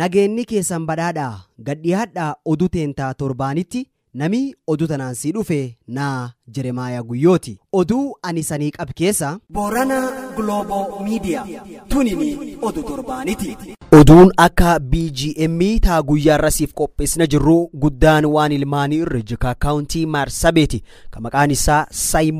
nageenyi keessan badhaadha gad dhiyaadhaa oduu teentaa torbaanitti nami oduu tanaan sii dhufe naa Jiremaayaa Guyyooti. Oduu ani sanii qab keessa. Booranaa Glooboo Miidiyaa tunini oduu torbaaniiti. Oduun akka BGM taa guyyaa irrasiif qopheessina jirru guddaan waan ilmaanii Rijika kaawuntii Maarsabeeti. Kan maqaan isaa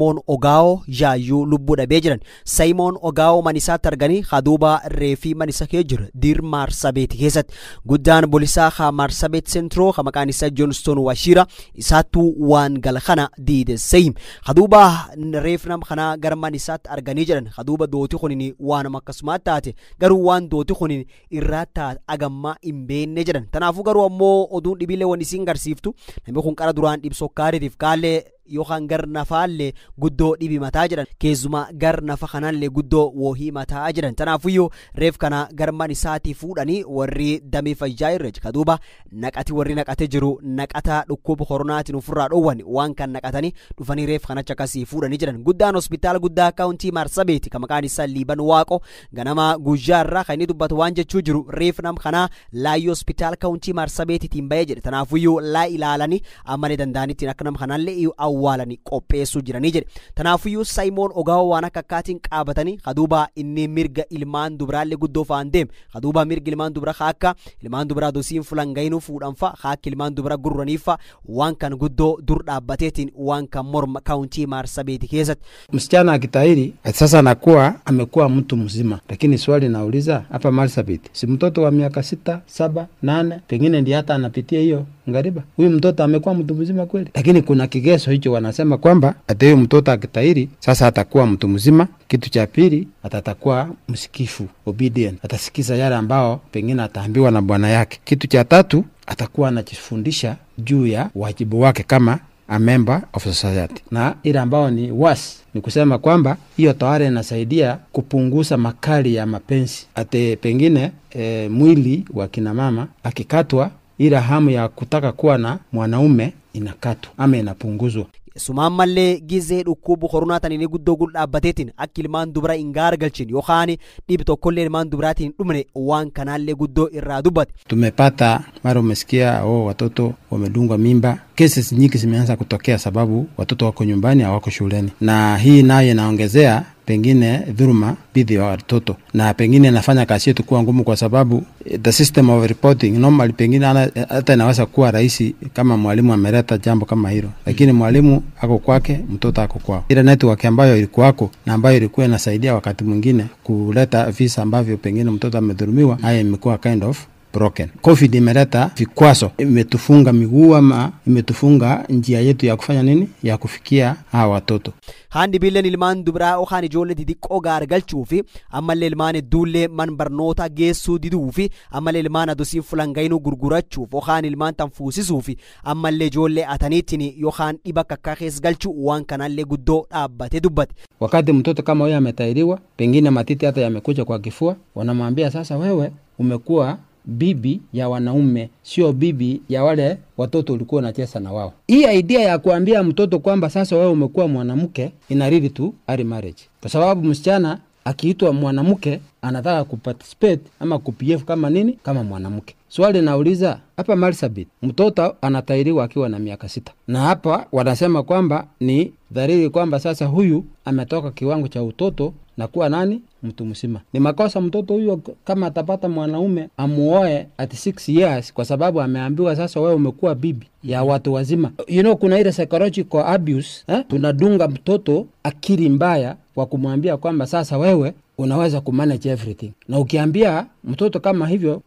ogao Ogaao yaayyuu lubbuu dhabee jiran. Saayimoon Ogao man isaatti arganii haduuba reefii man isa kee jira dir Maarsabeeti keessatti. Guddaan bolisaa haa marsabeet Sentroo kan maqaan isaa Joonston Washiira isaattuu waan galakana diide ta'im haduuba reefu nama kanaa garmaan mana isaatti arganii jedhan haduuba dooti kunin waanuma akkasumaatti taate garuu waan dooti kunin irraa taate agammaa hin beenne jedhan tanaafuu garuu ammoo oduun dhibiillee waan isiin garsiiftu namni kun qara duraan sokaritif kaallee. yoo yookaan gar nafaallee guddoo dhibi mataa jedhan keessumaa gar nafa kanallee guddoo woohii mataa jedhan tanaafuyyuu reef kana gar garman isaatii fuudhanii warri damee fayyaa irra kaduuba naqati warri naqate jiru naqata dhukkuba koronaatiin ofirraa dhoowwan waan kan naqatanii dhufanii reef kanacha akkasii fuudhanii jiran guddaan hospitaala guddaa kaawuntii marsabeeti kan maqaan isaa liiban waaqo ganama guyyaarraa kan inni dubbatu waan jechuu jiru reef nam kanaa laayyoo hospitaala kaawuntii marsabeetiitiin bahee jedhe tanaafuyyuu laa ilaalanii ammalee danda'aniitiin akka awwaalanii qopheessuu jiranii jedhe tanaafiyyuu saayimoon ogaa waan akka akkaatiin qaabatanii haduubaa inni mirga ilmaan dubraallee guddoo fa'aan deeme haduubaa mirga ilmaan dubra haakka ilmaan dubraa dosiin fulan gayinuu fuudhan fa'a haakki ilmaan dubra gurraniif fa'a waan kan guddoo dur dhaabbateetiin waan kan morma kaawuntii marsabeti keessatti. Msichana akitahiri sasa nakuwa amekuwa mtu mzima, lakini swali nauliza hapa Marsabit si mtoto wa miaka sita, saba, nane, pengine ndiye hata anapitia hiyo ngariba, huyu mtoto amekuwa mtu mzima kweli. Lakini kuna kigeso hicho, wanasema kwamba hata huyu mtoto akitahiri sasa atakuwa mtu mzima. Kitu cha pili, atatakuwa msikifu, obedient, atasikiza yale ambao pengine ataambiwa na bwana yake. Kitu cha tatu, atakuwa anajifundisha juu ya wajibu wake kama a member of society, na ile ambao ni was ni kusema kwamba hiyo tohara inasaidia kupunguza makali ya mapenzi. Ate pengine e, mwili wa kina mama akikatwa ila hamu ya kutaka kuwa na mwanaume inakatwa ama inapunguzwa. sumaamalle gizee dhukkubbu koronaataan inni guddoo gul dhaabbateetiin akka ilmaan dubaraa hin gaaragalchin yookaan dhibi tokkollee ilmaan dubaraatiin hin dhumne waan kanaallee guddoo irraa dubbate. Tumepata mara umesikia ao watoto wamedungwa mimba, kesi nyingi zimeanza kutokea sababu watoto wako nyumbani hawako shuleni, na hii nayo inaongezea pengine dhuluma dhidi ya watoto, na pengine anafanya kazi yetu kuwa ngumu, kwa sababu eh, the system of reporting normally, pengine eh, hata inaweza kuwa rahisi kama mwalimu ameleta jambo kama hilo, mm. lakini mwalimu ako kwake, mtoto ako kwao. Ile network ambayo ilikuwako na ambayo ilikuwa inasaidia wakati mwingine kuleta visa ambavyo pengine mtoto amedhulumiwa, haya imekuwa kind of broken. Covid imeleta vikwaso. imetufunga miguu ama imetufunga njia yetu ya nini, ya kufikia hawa watoto. Handi bileen ilmaan dubiraa yookaan ijoollee xixiqqoo gaargalchuu fi ammallee ilmaan hedduullee man barnoota geessuu diduu ammallee ilmaan adusiin fulangayinuu gurgurachuuf yookaan ilmaan tan fuusisuu fi ammallee ijoollee ataniitiin yookaan dhiba kakkaa keessa galchuu waan kanallee guddoo dhaabbatee dubbate. Wakati mtoto kama huyo ametairiwa, pengine matiti hata yamekuja kwa kifua, wanamwambia sasa, wewe umekuwa bibi ya wanaume, sio bibi ya wale watoto ulikuwa unacheza na wao. Hii idea ya kuambia mtoto kwamba sasa wewe umekuwa mwanamke ina tu ari early marriage, kwa sababu msichana akiitwa mwanamke anataka kuparticipate ama kupf kama nini, kama mwanamke. Swali nauliza hapa Marsabit, mtoto anatairiwa akiwa na miaka sita, na hapa wanasema kwamba ni dhariri kwamba sasa huyu ametoka kiwango cha utoto na kuwa nani mtu mzima. Ni makosa mtoto huyo kama atapata mwanaume amuoe at six years, kwa sababu ameambiwa sasa, wewe umekuwa bibi ya watu wazima. You know, kuna ile psychological abuse eh? Tunadunga mtoto akili mbaya kwa kumwambia kwamba sasa wewe unaweza kumanage everything, na ukiambia mtoto kama hivyo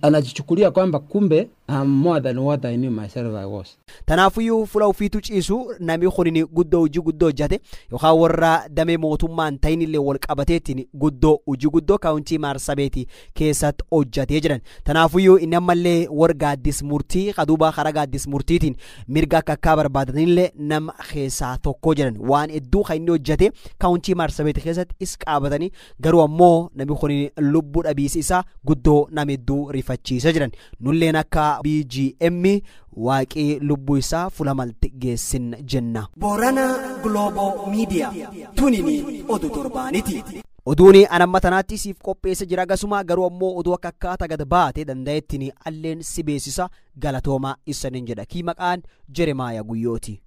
anajichukulia kwamba kumbe Uh, Mo'atan what I knew myself I was. Tanaafiyyuu fula ofiitu ciisu namni kun guddoo hojii guddoo hojjate yookaan warra damee mootummaan ta'in illee wal qabateetiin guddoo hojii guddoo kaawuncii maarsabeetii keessatti hojjatee jiran. Tanaafiyyuu inni ammallee warra gaaddis murtii qaduubaa karaa gaaddis murtiitiin mirga akka akkaa barbaadanillee nama keessaa tokko jiran waan hedduu kan inni hojjate kaawuncii maarsabeetii keessatti is qaabatanii garuu ammoo namni kun lubbuu dhabiis isaa guddoo nama hedduu rifachiisa jiran. Nulleen akka. BGM waaqee lubbuu isaa fulamalti geessin jenna. Boorana Global Miidiyaa tunin oduu torbaaniti. Oduun anamma siif qopheessa jira akkasuma garuu ammoo oduu akka akkaataa gad baate danda'ettiin alleen si beeksisa galatoomaa isaaniin jedha kii maqaan Jeremaaya Guyyooti.